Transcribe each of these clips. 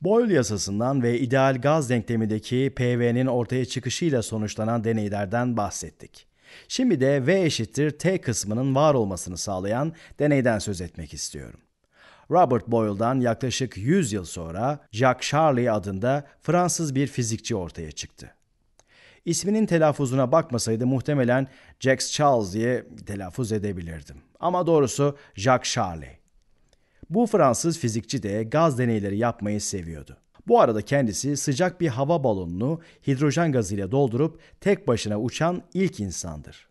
Boyle yasasından ve ideal gaz denklemindeki PV'nin ortaya çıkışıyla sonuçlanan deneylerden bahsettik. Şimdi de V eşittir T kısmının var olmasını sağlayan deneyden söz etmek istiyorum. Robert Boyle'dan yaklaşık 100 yıl sonra Jacques Charlie adında Fransız bir fizikçi ortaya çıktı. İsminin telaffuzuna bakmasaydı muhtemelen Jacques Charles diye telaffuz edebilirdim. Ama doğrusu Jacques Charlie. Bu Fransız fizikçi de gaz deneyleri yapmayı seviyordu. Bu arada kendisi sıcak bir hava balonunu hidrojen gazıyla doldurup tek başına uçan ilk insandır.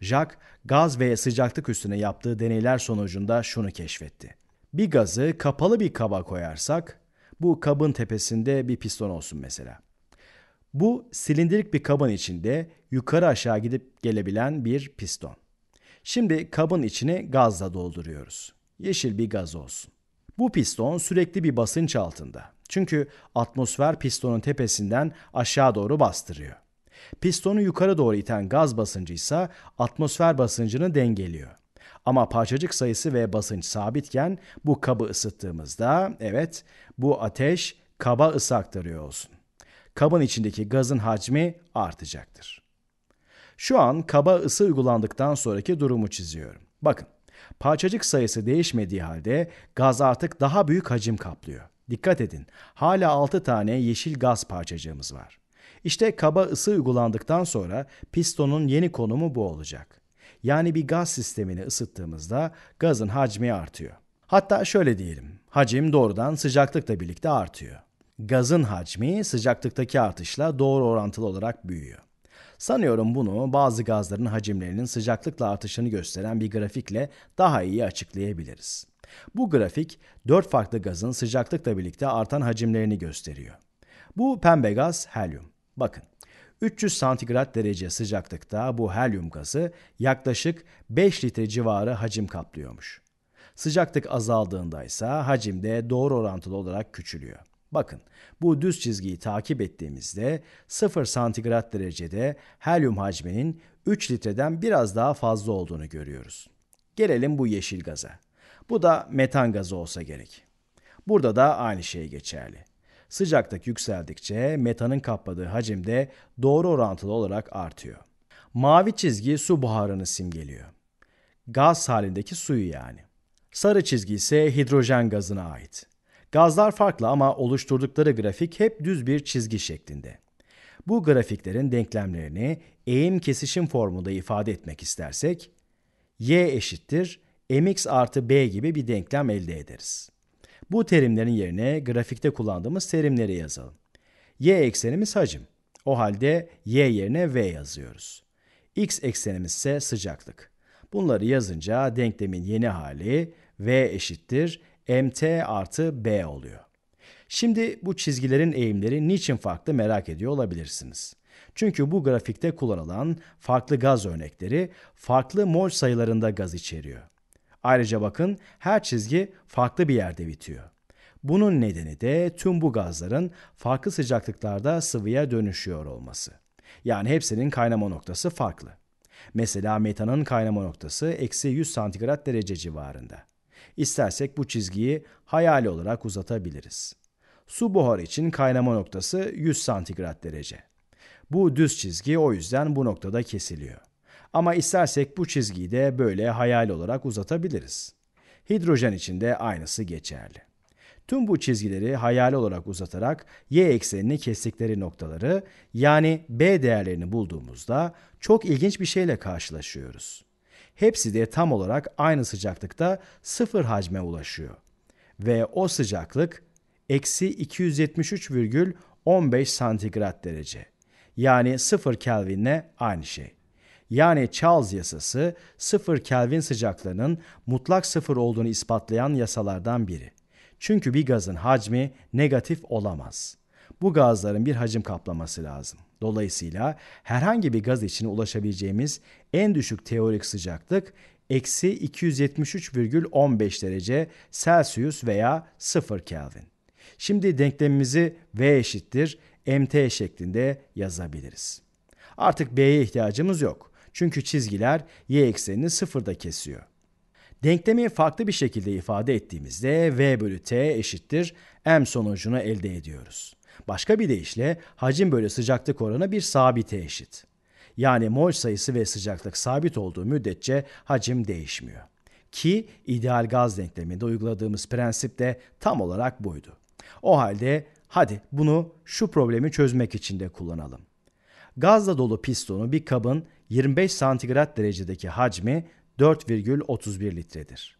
Jacques, gaz ve sıcaklık üstüne yaptığı deneyler sonucunda şunu keşfetti. Bir gazı kapalı bir kaba koyarsak, bu kabın tepesinde bir piston olsun mesela. Bu silindirik bir kabın içinde yukarı aşağı gidip gelebilen bir piston. Şimdi kabın içini gazla dolduruyoruz yeşil bir gaz olsun. Bu piston sürekli bir basınç altında. Çünkü atmosfer pistonun tepesinden aşağı doğru bastırıyor. Pistonu yukarı doğru iten gaz basıncı ise atmosfer basıncını dengeliyor. Ama parçacık sayısı ve basınç sabitken bu kabı ısıttığımızda evet bu ateş kaba ısı aktarıyor olsun. Kabın içindeki gazın hacmi artacaktır. Şu an kaba ısı uygulandıktan sonraki durumu çiziyorum. Bakın Parçacık sayısı değişmediği halde gaz artık daha büyük hacim kaplıyor. Dikkat edin, hala 6 tane yeşil gaz parçacığımız var. İşte kaba ısı uygulandıktan sonra pistonun yeni konumu bu olacak. Yani bir gaz sistemini ısıttığımızda gazın hacmi artıyor. Hatta şöyle diyelim, hacim doğrudan sıcaklıkla birlikte artıyor. Gazın hacmi sıcaklıktaki artışla doğru orantılı olarak büyüyor. Sanıyorum bunu bazı gazların hacimlerinin sıcaklıkla artışını gösteren bir grafikle daha iyi açıklayabiliriz. Bu grafik 4 farklı gazın sıcaklıkla birlikte artan hacimlerini gösteriyor. Bu pembe gaz helyum. Bakın 300 santigrat derece sıcaklıkta bu helyum gazı yaklaşık 5 litre civarı hacim kaplıyormuş. Sıcaklık azaldığında ise hacim de doğru orantılı olarak küçülüyor. Bakın bu düz çizgiyi takip ettiğimizde 0 santigrat derecede helyum hacminin 3 litreden biraz daha fazla olduğunu görüyoruz. Gelelim bu yeşil gaza. Bu da metan gazı olsa gerek. Burada da aynı şey geçerli. Sıcaklık yükseldikçe metanın kapladığı hacim de doğru orantılı olarak artıyor. Mavi çizgi su buharını simgeliyor. Gaz halindeki suyu yani. Sarı çizgi ise hidrojen gazına ait. Gazlar farklı ama oluşturdukları grafik hep düz bir çizgi şeklinde. Bu grafiklerin denklemlerini eğim kesişim formunda ifade etmek istersek y eşittir mx artı b gibi bir denklem elde ederiz. Bu terimlerin yerine grafikte kullandığımız terimleri yazalım. y eksenimiz hacim. O halde y yerine v yazıyoruz. x eksenimiz ise sıcaklık. Bunları yazınca denklemin yeni hali v eşittir mt artı b oluyor. Şimdi bu çizgilerin eğimleri niçin farklı merak ediyor olabilirsiniz. Çünkü bu grafikte kullanılan farklı gaz örnekleri farklı mol sayılarında gaz içeriyor. Ayrıca bakın her çizgi farklı bir yerde bitiyor. Bunun nedeni de tüm bu gazların farklı sıcaklıklarda sıvıya dönüşüyor olması. Yani hepsinin kaynama noktası farklı. Mesela metanın kaynama noktası eksi 100 santigrat derece civarında. İstersek bu çizgiyi hayali olarak uzatabiliriz. Su buhar için kaynama noktası 100 santigrat derece. Bu düz çizgi o yüzden bu noktada kesiliyor. Ama istersek bu çizgiyi de böyle hayal olarak uzatabiliriz. Hidrojen için de aynısı geçerli. Tüm bu çizgileri hayal olarak uzatarak y eksenini kestikleri noktaları yani b değerlerini bulduğumuzda çok ilginç bir şeyle karşılaşıyoruz hepsi de tam olarak aynı sıcaklıkta sıfır hacme ulaşıyor. Ve o sıcaklık eksi 273,15 santigrat derece. Yani sıfır Kelvin'le aynı şey. Yani Charles yasası sıfır Kelvin sıcaklığının mutlak sıfır olduğunu ispatlayan yasalardan biri. Çünkü bir gazın hacmi negatif olamaz.'' bu gazların bir hacim kaplaması lazım. Dolayısıyla herhangi bir gaz için ulaşabileceğimiz en düşük teorik sıcaklık eksi 273,15 derece Celsius veya 0 Kelvin. Şimdi denklemimizi V eşittir MT şeklinde yazabiliriz. Artık B'ye ihtiyacımız yok. Çünkü çizgiler y eksenini sıfırda kesiyor. Denklemi farklı bir şekilde ifade ettiğimizde v bölü t eşittir m sonucunu elde ediyoruz. Başka bir deyişle hacim bölü sıcaklık oranı bir sabite eşit. Yani mol sayısı ve sıcaklık sabit olduğu müddetçe hacim değişmiyor. Ki ideal gaz denkleminde uyguladığımız prensip de tam olarak buydu. O halde hadi bunu şu problemi çözmek için de kullanalım. Gazla dolu pistonu bir kabın 25 santigrat derecedeki hacmi 4,31 litredir.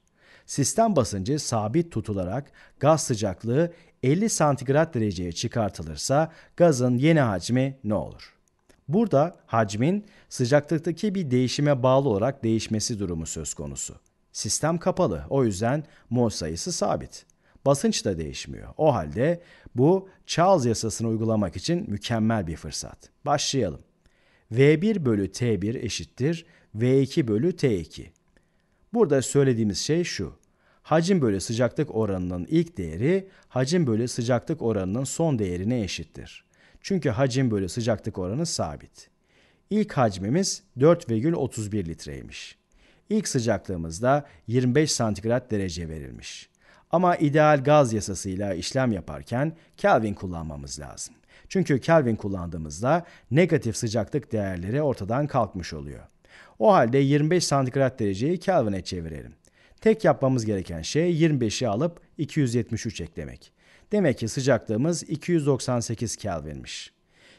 Sistem basıncı sabit tutularak gaz sıcaklığı 50 santigrat dereceye çıkartılırsa gazın yeni hacmi ne olur? Burada hacmin sıcaklıktaki bir değişime bağlı olarak değişmesi durumu söz konusu. Sistem kapalı o yüzden mol sayısı sabit. Basınç da değişmiyor. O halde bu Charles yasasını uygulamak için mükemmel bir fırsat. Başlayalım. V1 bölü T1 eşittir V2 bölü T2. Burada söylediğimiz şey şu. Hacim bölü sıcaklık oranının ilk değeri hacim bölü sıcaklık oranının son değerine eşittir. Çünkü hacim bölü sıcaklık oranı sabit. İlk hacmimiz 4,31 litreymiş. İlk sıcaklığımız da 25 santigrat derece verilmiş. Ama ideal gaz yasasıyla işlem yaparken Kelvin kullanmamız lazım. Çünkü Kelvin kullandığımızda negatif sıcaklık değerleri ortadan kalkmış oluyor. O halde 25 santigrat dereceyi Kelvin'e çevirelim. Tek yapmamız gereken şey 25'i alıp 273 eklemek. Demek ki sıcaklığımız 298 Kelvin'miş.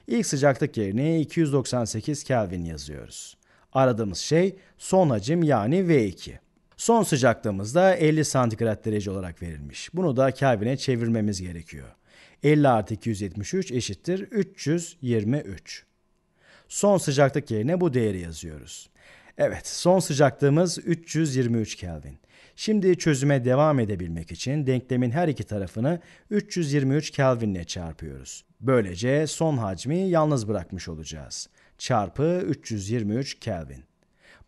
İlk sıcaklık yerine 298 Kelvin yazıyoruz. Aradığımız şey son hacim yani V2. Son sıcaklığımız da 50 santigrat derece olarak verilmiş. Bunu da Kelvin'e çevirmemiz gerekiyor. 50 artı 273 eşittir 323. Son sıcaklık yerine bu değeri yazıyoruz. Evet, son sıcaklığımız 323 Kelvin. Şimdi çözüme devam edebilmek için denklemin her iki tarafını 323 Kelvin ile çarpıyoruz. Böylece son hacmi yalnız bırakmış olacağız. Çarpı 323 Kelvin.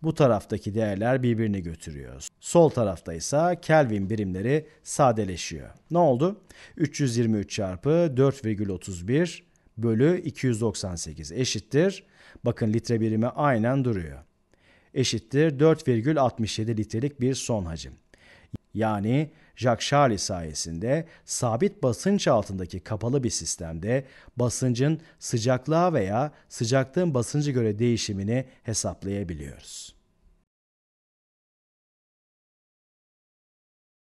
Bu taraftaki değerler birbirini götürüyor. Sol tarafta ise Kelvin birimleri sadeleşiyor. Ne oldu? 323 çarpı 4,31 bölü 298 eşittir. Bakın litre birimi aynen duruyor. Eşittir 4,67 litrelik bir son hacim. Yani Jacques Charlie sayesinde sabit basınç altındaki kapalı bir sistemde basıncın sıcaklığa veya sıcaklığın basıncı göre değişimini hesaplayabiliyoruz.